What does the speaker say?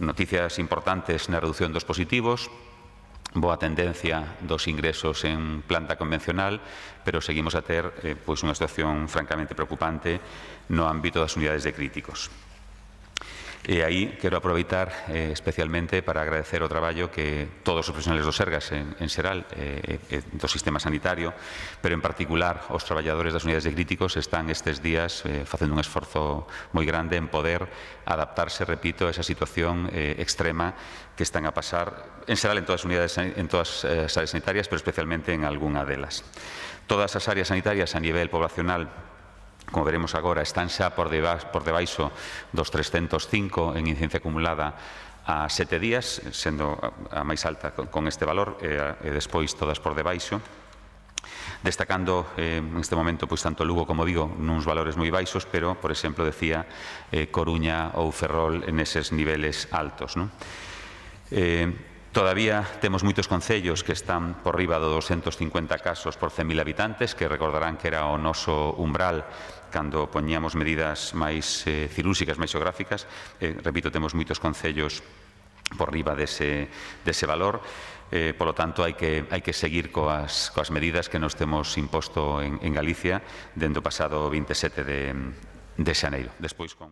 Noticias importantes na reducción dos positivos, boa tendencia dos ingresos en planta convencional, pero seguimos a ter eh, pois unha situación francamente preocupante no ámbito das unidades de críticos. E aí quero aproveitar eh, especialmente para agradecer o traballo que todos os profesionales do Sergas en, en xeral eh, eh, do sistema sanitario, pero en particular os traballadores das unidades de críticos están estes días eh, facendo un esforzo moi grande en poder adaptarse, repito, a esa situación eh, extrema que están a pasar en xeral en todas as unidades en todas eh, as áreas sanitarias, pero especialmente en algunha delas. Todas as áreas sanitarias a nivel poblacional como veremos agora, están xa por debaixo, por debaixo dos 305 en incidencia acumulada a sete días, sendo a máis alta con este valor, e, e despois todas por debaixo destacando eh, este momento pois tanto Lugo como Vigo nuns valores moi baixos, pero por exemplo decía eh, Coruña ou Ferrol en eses niveles altos, non? Eh, Todavía temos moitos concellos que están por riba de 250 casos por 100.000 habitantes, que recordarán que era o noso umbral cando poñíamos medidas máis eh, cirúrxicas, máis xeográficas. Eh, repito, temos moitos concellos por riba dese, dese valor. Eh, polo tanto, hai que, hai que seguir coas, coas medidas que nos temos imposto en, en Galicia dentro do pasado 27 de, de xaneiro. Despois con...